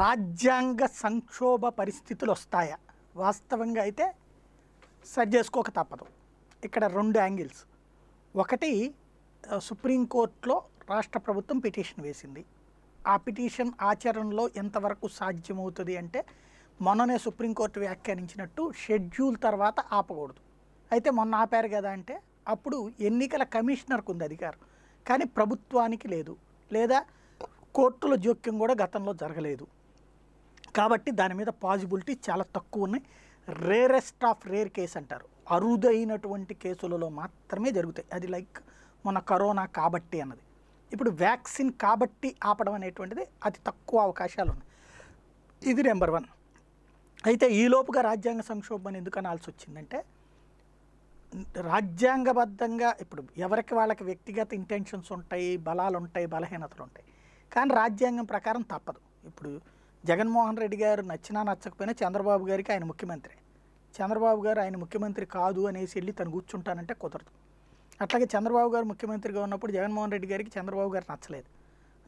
రాజ్యాంగ సంక్షోభ పరిస్థితులు వస్తాయా వాస్తవంగా అయితే సరి చేసుకోక తప్పదు ఇక్కడ రెండు యాంగిల్స్ ఒకటి సుప్రీంకోర్టులో రాష్ట్ర ప్రభుత్వం పిటిషన్ వేసింది ఆ పిటిషన్ ఆచరణలో ఎంతవరకు సాధ్యమవుతుంది అంటే మొన్ననే సుప్రీంకోర్టు వ్యాఖ్యానించినట్టు షెడ్యూల్ తర్వాత ఆపకూడదు అయితే మొన్న ఆపారు కదా అంటే అప్పుడు ఎన్నికల కమిషనర్కు ఉంది అధికారం కానీ ప్రభుత్వానికి లేదు లేదా కోర్టుల జోక్యం కూడా గతంలో జరగలేదు కాబట్టి దాని మీద పాజిబిలిటీ చాలా తక్కువ ఉన్నాయి రేరెస్ట్ ఆఫ్ రేర్ కేస్ అంటారు అరుదైనటువంటి కేసులలో మాత్రమే జరుగుతాయి అది లైక్ మన కరోనా కాబట్టి అన్నది ఇప్పుడు వ్యాక్సిన్ కాబట్టి ఆపడం అనేటువంటిది అతి తక్కువ అవకాశాలు ఉన్నాయి ఇది నెంబర్ వన్ అయితే ఈలోపుగా రాజ్యాంగ సంక్షోభం ఎందుకు అనాల్సి వచ్చిందంటే రాజ్యాంగబద్ధంగా ఇప్పుడు ఎవరికి వాళ్ళకి వ్యక్తిగత ఇంటెన్షన్స్ ఉంటాయి బలాలు ఉంటాయి బలహీనతలు ఉంటాయి కానీ రాజ్యాంగం ప్రకారం తప్పదు ఇప్పుడు జగన్మోహన్ రెడ్డి గారు నచ్చినా నచ్చకపోయినా చంద్రబాబు గారికి ఆయన ముఖ్యమంత్రి చంద్రబాబు గారు ఆయన ముఖ్యమంత్రి కాదు అనేసి వెళ్ళి తను కూర్చుంటానంటే కుదరదు అట్లాగే చంద్రబాబు గారు ముఖ్యమంత్రిగా ఉన్నప్పుడు జగన్మోహన్ రెడ్డి గారికి చంద్రబాబు గారు నచ్చలేదు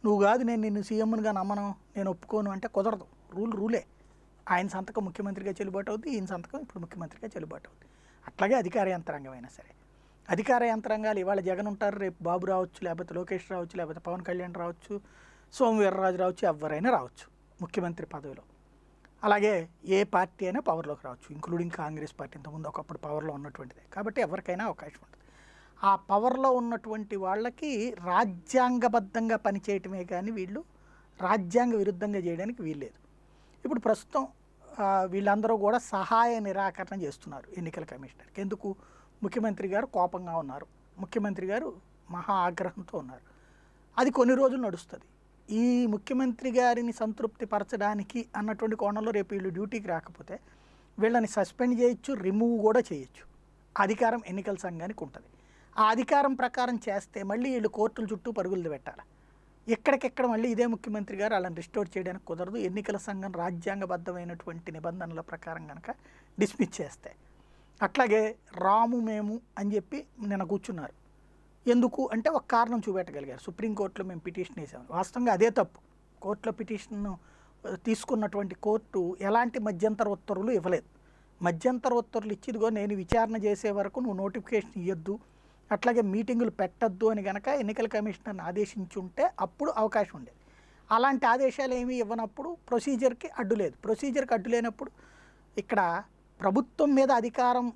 నువ్వు కాదు నేను నిన్ను సీఎంగా నమ్మను నేను ఒప్పుకోను అంటే కుదరదు రూల్ రూలే ఆయన సంతకం ముఖ్యమంత్రిగా చెల్లుబాటు అవుద్ది ఈయన సంతకం ఇప్పుడు ముఖ్యమంత్రిగా చెల్లుబాటు అవుద్ది అట్లాగే అధికార యంత్రాంగం అయినా సరే అధికార యంత్రాంగాలు ఇవాళ జగన్ ఉంటారు రేపు బాబు రావచ్చు లేకపోతే లోకేష్ రావచ్చు లేకపోతే పవన్ కళ్యాణ్ రావచ్చు సోము రావచ్చు ఎవరైనా రావచ్చు ముఖ్యమంత్రి పదవిలో అలాగే ఏ పార్టీ అయినా పవర్లోకి రావచ్చు ఇంక్లూడింగ్ కాంగ్రెస్ పార్టీ ఇంతకుముందు ఒకప్పుడు పవర్లో ఉన్నటువంటిది కాబట్టి ఎవరికైనా అవకాశం ఉంటుంది ఆ పవర్లో ఉన్నటువంటి వాళ్ళకి రాజ్యాంగబద్ధంగా పనిచేయటమే కానీ వీళ్ళు రాజ్యాంగ విరుద్ధంగా చేయడానికి వీల్లేదు ఇప్పుడు ప్రస్తుతం వీళ్ళందరూ కూడా సహాయ నిరాకరణ చేస్తున్నారు ఎన్నికల కమిషనర్కి ఎందుకు ముఖ్యమంత్రి గారు కోపంగా ఉన్నారు ముఖ్యమంత్రి గారు మహా ఆగ్రహంతో ఉన్నారు అది కొన్ని రోజులు నడుస్తుంది ఈ ముఖ్యమంత్రి గారిని సంతృప్తి పరచడానికి అన్నటువంటి కోణంలో రేపు వీళ్ళు డ్యూటీకి రాకపోతే వీళ్ళని సస్పెండ్ చేయొచ్చు రిమూవ్ కూడా చేయొచ్చు అధికారం ఎన్నికల సంఘానికి ఉంటుంది ఆ అధికారం ప్రకారం చేస్తే మళ్ళీ వీళ్ళు కోర్టుల చుట్టూ పరుగులు పెట్టాలి ఎక్కడికెక్కడ మళ్ళీ ఇదే ముఖ్యమంత్రి గారు వాళ్ళని రిస్టోర్ చేయడానికి కుదరదు ఎన్నికల సంఘం రాజ్యాంగబద్ధమైనటువంటి నిబంధనల ప్రకారం కనుక డిస్మిస్ చేస్తే అట్లాగే రాము మేము అని చెప్పి నిన్న కూర్చున్నారు ఎందుకు అంటే ఒక కారణం చూపెట్టగలిగారు సుప్రీంకోర్టులో మేము పిటిషన్ వేసాం వాస్తవంగా అదే తప్పు కోర్టులో పిటిషన్ తీసుకున్నటువంటి కోర్టు ఎలాంటి మధ్యంతర ఉత్తర్వులు ఇవ్వలేదు మధ్యంతర ఉత్తర్వులు ఇచ్చిదిగో నేను విచారణ చేసే వరకు నువ్వు నోటిఫికేషన్ ఇవ్వద్దు అట్లాగే మీటింగులు పెట్టద్దు అని కనుక ఎన్నికల కమిషనర్ని ఆదేశించుంటే అప్పుడు అవకాశం ఉండేది అలాంటి ఆదేశాలు ఏమీ ఇవ్వనప్పుడు ప్రొసీజర్కి అడ్డు లేదు ప్రొసీజర్కి అడ్డు లేనప్పుడు ఇక్కడ ప్రభుత్వం మీద అధికారం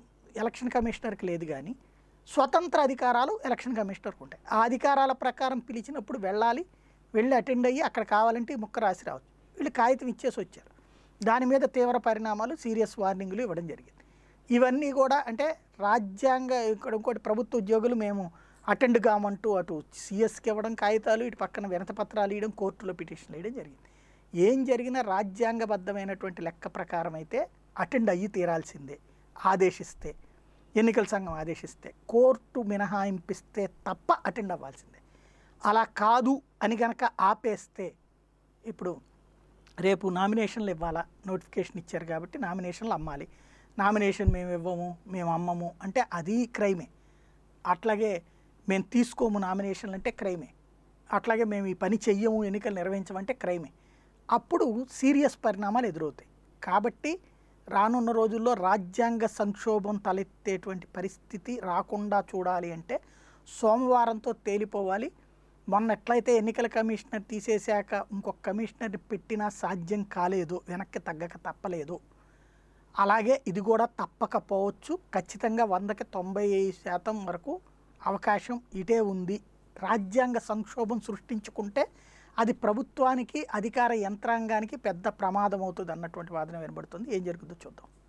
ఎలక్షన్ కమిషనర్కి లేదు కానీ స్వతంత్ర అధికారాలు ఎలక్షన్ కమిషనర్కు ఉంటాయి ఆ అధికారాల ప్రకారం పిలిచినప్పుడు వెళ్ళాలి వెళ్ళి అటెండ్ అయ్యి అక్కడ కావాలంటే ముక్క రాసి రావచ్చు వీళ్ళు కాగితం ఇచ్చేసి వచ్చారు దాని మీద తీవ్ర పరిణామాలు సీరియస్ వార్నింగ్లు ఇవ్వడం జరిగింది ఇవన్నీ కూడా అంటే రాజ్యాంగ ఇక్కడ ఇంకోటి ప్రభుత్వ ఉద్యోగులు మేము అటెండ్ కామంటూ అటు సీఎస్కి ఇవ్వడం కాగితాలు ఇటు పక్కన వినత పత్రాలు ఇవ్వడం కోర్టులో పిటిషన్లు వేయడం జరిగింది ఏం జరిగినా రాజ్యాంగబద్ధమైనటువంటి లెక్క ప్రకారం అయితే అటెండ్ అయ్యి తీరాల్సిందే ఆదేశిస్తే ఎన్నికల సంఘం ఆదేశిస్తే కోర్టు మినహాయింపిస్తే తప్ప అటెండ్ అవ్వాల్సిందే అలా కాదు అని కనుక ఆపేస్తే ఇప్పుడు రేపు నామినేషన్లు ఇవ్వాలా నోటిఫికేషన్ ఇచ్చారు కాబట్టి నామినేషన్లు అమ్మాలి నామినేషన్ మేము ఇవ్వము మేము అమ్మము అంటే అది క్రైమే అట్లాగే మేము తీసుకోము నామినేషన్లు అంటే క్రైమే అట్లాగే మేము ఈ పని చెయ్యము ఎన్నికలు నిర్వహించమంటే క్రైమే అప్పుడు సీరియస్ పరిణామాలు ఎదురవుతాయి కాబట్టి రానున్న రోజుల్లో రాజ్యాంగ సంక్షోభం తలెత్తేటువంటి పరిస్థితి రాకుండా చూడాలి అంటే సోమవారంతో తేలిపోవాలి మొన్న ఎట్లయితే ఎన్నికల కమిషనర్ తీసేశాక ఇంకొక కమిషనర్ పెట్టినా సాధ్యం కాలేదు వెనక్కి తగ్గక తప్పలేదు అలాగే ఇది కూడా తప్పకపోవచ్చు ఖచ్చితంగా వందకి తొంభై శాతం వరకు అవకాశం ఇటే ఉంది రాజ్యాంగ సంక్షోభం సృష్టించుకుంటే అది ప్రభుత్వానికి అధికార యంత్రాంగానికి పెద్ద ప్రమాదం అవుతుంది అన్నటువంటి వాదన వినబడుతుంది ఏం జరుగుతుందో చూద్దాం